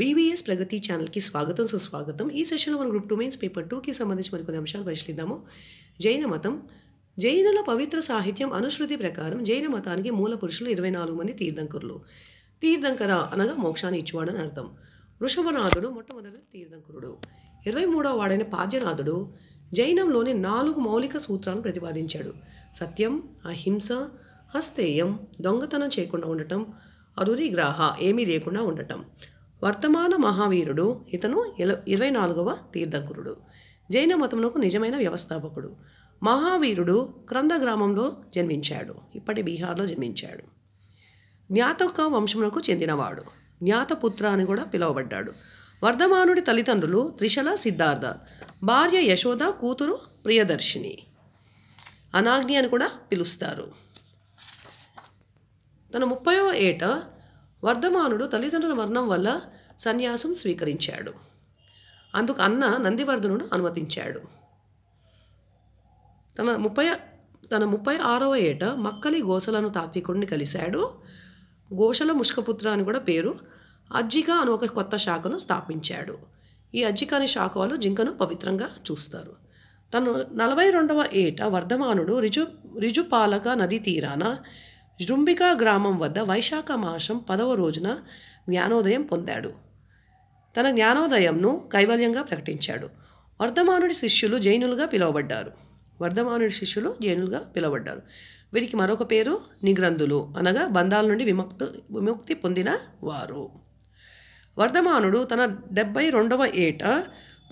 BBS ప్రగతి ఛానల్కి స్వాగతం సుస్వాగతం ఈ సెషన్లో మనం గ్రూప్ టూ మెయిన్స్ పేపర్ టూకి సంబంధించి మరికొన్ని అంశాలు పరిశీలిద్దాము జైన మతం జైనుల పవిత్ర సాహిత్యం అనుశృతి ప్రకారం జైన మతానికి మూల పురుషులు ఇరవై నాలుగు మంది తీర్థంకరులు తీర్థంకర అనగా మోక్షాన్ని ఇచ్చేవాడని అర్థం వృషభనాథుడు మొట్టమొదటి తీర్థంకరుడు ఇరవై మూడవ వాడైన పాద్యనాథుడు జైనంలోని నాలుగు మౌలిక సూత్రాలను ప్రతిపాదించాడు సత్యం అహింస హస్తేయం దొంగతనం చేయకుండా ఉండటం అరురిగ్రాహ ఏమీ లేకుండా ఉండటం వర్తమాన మహావీరుడు ఇతను ఇరవై నాలుగవ తీర్థంకురుడు జైన మతమునకు నిజమైన వ్యవస్థాపకుడు మహావీరుడు క్రంద గ్రామంలో జన్మించాడు ఇప్పటి బీహార్లో జన్మించాడు జ్ఞాతక వంశమునకు చెందినవాడు జ్ఞాతపుత్ర అని కూడా పిలువబడ్డాడు వర్ధమానుడి తల్లిదండ్రులు త్రిశల సిద్ధార్థ భార్య యశోద కూతురు ప్రియదర్శిని అనాగ్ని అని కూడా పిలుస్తారు తన ముప్పయో ఏట వర్ధమానుడు తల్లిదండ్రుల మరణం వల్ల సన్యాసం స్వీకరించాడు అందుకు అన్న నందివర్ధనుడు అనుమతించాడు తన ముప్పై తన ముప్పై ఆరవ ఏట మక్కలి గోసలను తాత్వికుడిని కలిశాడు గోసల ముష్కపుత్ర అని కూడా పేరు అజ్జిక అని ఒక కొత్త శాఖను స్థాపించాడు ఈ అజ్జిక అనే శాఖ వాళ్ళు జింకను పవిత్రంగా చూస్తారు తను నలభై రెండవ ఏట వర్ధమానుడు రిజు రిజుపాలక నదీ తీరాన జృంబికా గ్రామం వద్ద వైశాఖ మాసం పదవ రోజున జ్ఞానోదయం పొందాడు తన జ్ఞానోదయంను కైవల్యంగా ప్రకటించాడు వర్ధమానుడి శిష్యులు జైనులుగా పిలువబడ్డారు వర్ధమానుడి శిష్యులు జైనులుగా పిలువబడ్డారు వీరికి మరొక పేరు నిగ్రంథులు అనగా బంధాల నుండి విముక్తి విముక్తి పొందిన వారు వర్ధమానుడు తన డెబ్బై రెండవ ఏట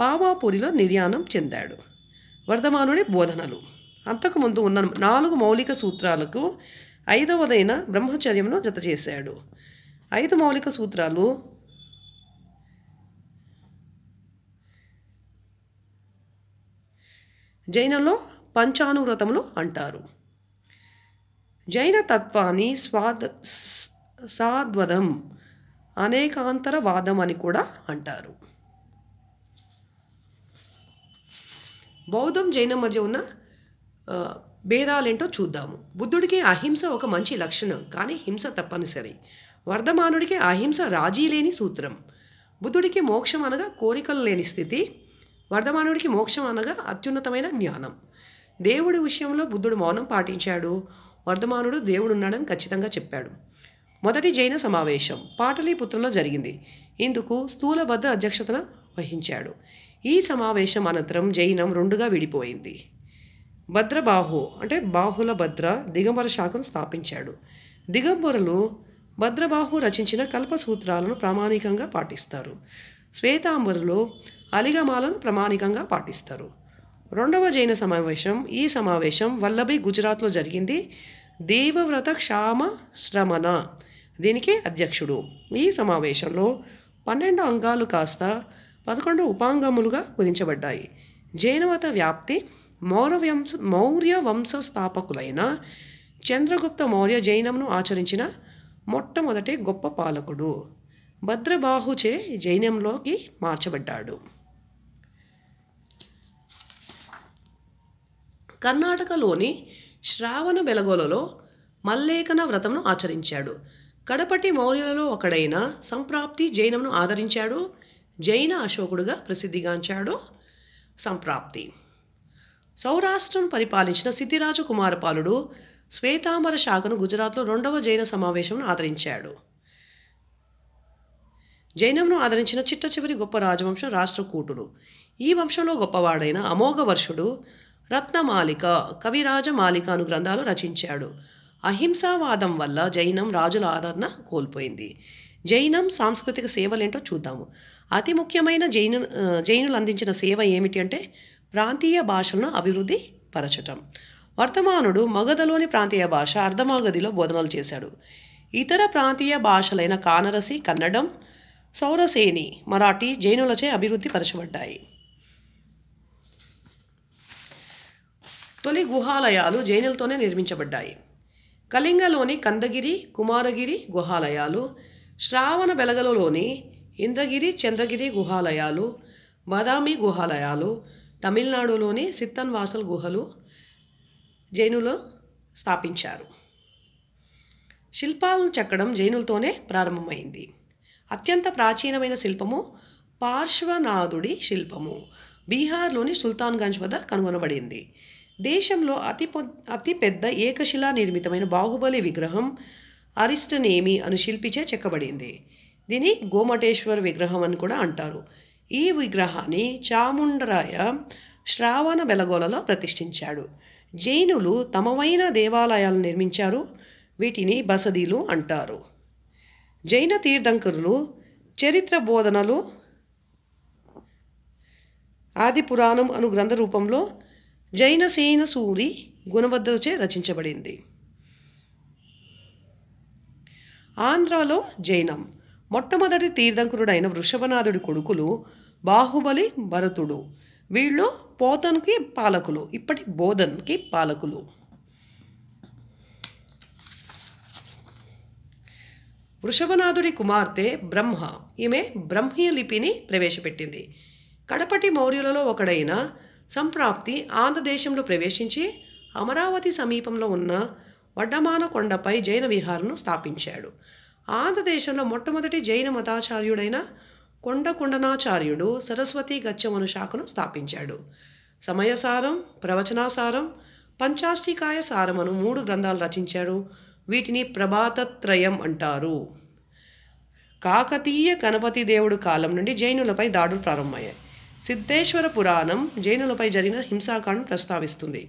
పావాపూరిలో నిర్యాణం చెందాడు వర్ధమానుడి బోధనలు అంతకుముందు ఉన్న నాలుగు మౌలిక సూత్రాలకు ఐదవదైన బ్రహ్మచర్యమును జత చేశాడు ఐదు మౌలిక సూత్రాలు జైనంలో పంచానువ్రతములు అంటారు జైన తత్వాన్ని స్వాద సాద్వదం వాదం అని కూడా అంటారు బౌద్ధం జైనం మధ్య ఉన్న భేదాలేంటో చూద్దాము బుద్ధుడికి అహింస ఒక మంచి లక్షణం కానీ హింస తప్పనిసరి వర్ధమానుడికి అహింస రాజీ లేని సూత్రం బుద్ధుడికి మోక్షం అనగా కోరికలు లేని స్థితి వర్ధమానుడికి మోక్షం అనగా అత్యున్నతమైన జ్ఞానం దేవుడి విషయంలో బుద్ధుడు మౌనం పాటించాడు వర్ధమానుడు దేవుడున్నాడని ఖచ్చితంగా చెప్పాడు మొదటి జైన సమావేశం పాటలీపుత్రంలో జరిగింది ఇందుకు స్థూలభద్ర అధ్యక్షతన వహించాడు ఈ సమావేశం అనంతరం జైనం రెండుగా విడిపోయింది భద్రబాహు అంటే బాహుల భద్ర దిగంబర శాఖను స్థాపించాడు దిగంబరులు భద్రబాహు రచించిన కల్పసూత్రాలను ప్రామాణికంగా పాటిస్తారు శ్వేతాంబరులు అలిగమాలను ప్రామాణికంగా పాటిస్తారు రెండవ జైన సమావేశం ఈ సమావేశం వల్లభి గుజరాత్లో జరిగింది దేవవ్రత క్షామ శ్రమణ దీనికి అధ్యక్షుడు ఈ సమావేశంలో పన్నెండు అంగాలు కాస్త పదకొండు ఉపాంగములుగా కుదించబడ్డాయి జైనమత వ్యాప్తి మౌరవంశ మౌర్య వంశ స్థాపకులైన చంద్రగుప్త మౌర్య జైనమును ఆచరించిన మొట్టమొదటి గొప్ప పాలకుడు భద్రబాహుచే జైనంలోకి మార్చబడ్డాడు కర్ణాటకలోని శ్రావణ బెలగోలలో మల్లేకన వ్రతంను ఆచరించాడు కడపటి మౌర్యులలో ఒకడైన సంప్రాప్తి జైనమును ఆదరించాడు జైన అశోకుడుగా ప్రసిద్ధిగాంచాడు సంప్రాప్తి సౌరాష్ట్రం పరిపాలించిన సిద్ధిరాజు కుమారపాలుడు శ్వేతాంబర శాఖను గుజరాత్లో రెండవ జైన సమావేశంను ఆదరించాడు జైనంను ఆదరించిన చిట్ట చివరి గొప్ప రాజవంశం రాష్ట్రకూటుడు ఈ వంశంలో గొప్పవాడైన అమోఘవర్షుడు రత్నమాలిక మాలిక అను గ్రంథాలు రచించాడు అహింసావాదం వల్ల జైనం రాజుల ఆదరణ కోల్పోయింది జైనం సాంస్కృతిక సేవలేంటో చూద్దాము అతి ముఖ్యమైన జైను జైనులు అందించిన సేవ ఏమిటి అంటే ప్రాంతీయ భాషలను అభివృద్ధి పరచటం వర్తమానుడు మగధలోని ప్రాంతీయ భాష అర్ధమాగధిలో బోధనలు చేశాడు ఇతర ప్రాంతీయ భాషలైన కానరసి కన్నడం సౌరసేని మరాఠీ జైనులచే అభివృద్ధి పరచబడ్డాయి తొలి గుహాలయాలు జైనులతోనే నిర్మించబడ్డాయి కళింగలోని కందగిరి కుమారగిరి గుహాలయాలు శ్రావణ బెలగలలోని ఇంద్రగిరి చంద్రగిరి గుహాలయాలు బాదామి గుహాలయాలు తమిళనాడులోని సిత్తన్ వాసల్ గుహలు జైనులు స్థాపించారు శిల్పాలను చెక్కడం జైనులతోనే ప్రారంభమైంది అత్యంత ప్రాచీనమైన శిల్పము పార్శ్వనాథుడి శిల్పము బీహార్లోని సుల్తాన్గంజ్ వద్ద కనుగొనబడింది దేశంలో అతి అతిపెద్ద ఏకశిలా నిర్మితమైన బాహుబలి విగ్రహం అరిస్టనేమి అను శిల్పిచే చెక్కబడింది దీని గోమటేశ్వర్ విగ్రహం అని కూడా అంటారు ఈ విగ్రహాన్ని చాముండరాయ శ్రావణ బెలగోలలో ప్రతిష్ఠించాడు జైనులు తమవైన దేవాలయాలను నిర్మించారు వీటిని బసదీలు అంటారు జైన తీర్థంకరులు చరిత్ర బోధనలు ఆది పురాణం అను గ్రంథ రూపంలో జైన సేన సూరి గుణభద్రచే రచించబడింది ఆంధ్రలో జైనం మొట్టమొదటి తీర్థంకురుడైన వృషభనాథుడి కొడుకులు బాహుబలి భరతుడు వీళ్ళు పోతన్కి పాలకులు ఇప్పటి బోధన్కి పాలకులు వృషభనాథుడి కుమార్తె బ్రహ్మ ఈమె బ్రహ్మీయ లిపిని ప్రవేశపెట్టింది కడపటి మౌర్యులలో ఒకడైన సంప్రాప్తి ఆంధ్రదేశంలో ప్రవేశించి అమరావతి సమీపంలో ఉన్న వడ్డమాన కొండపై జైన విహారను స్థాపించాడు ఆంధ్రదేశంలో మొట్టమొదటి జైన మతాచార్యుడైన కొండకొండనాచార్యుడు సరస్వతి గచ్చమను శాఖను స్థాపించాడు సమయసారం ప్రవచనాసారం పంచాష్టికాయ సారమను మూడు గ్రంథాలు రచించాడు వీటిని ప్రభాతత్రయం అంటారు కాకతీయ గణపతి దేవుడు కాలం నుండి జైనులపై దాడులు ప్రారంభమయ్యాయి సిద్ధేశ్వర పురాణం జైనులపై జరిగిన హింసాకాండం ప్రస్తావిస్తుంది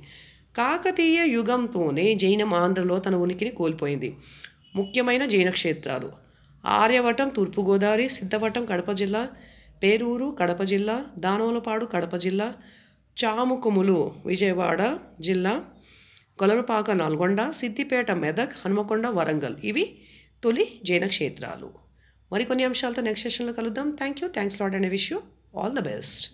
కాకతీయ యుగంతోనే జైనం ఆంధ్రలో తన ఉనికిని కోల్పోయింది ముఖ్యమైన జైనక్షేత్రాలు ఆర్యవటం తూర్పుగోదావరి సిద్ధవటం కడప జిల్లా పేరూరు కడప జిల్లా దానోలపాడు కడప జిల్లా చాముకుములు విజయవాడ జిల్లా కొలనపాక నల్గొండ సిద్దిపేట మెదక్ హనుమకొండ వరంగల్ ఇవి తొలి జైనక్షేత్రాలు మరికొన్ని అంశాలతో నెక్స్ట్ సెషన్లో కలుద్దాం thank you thanks lot and wish you all the best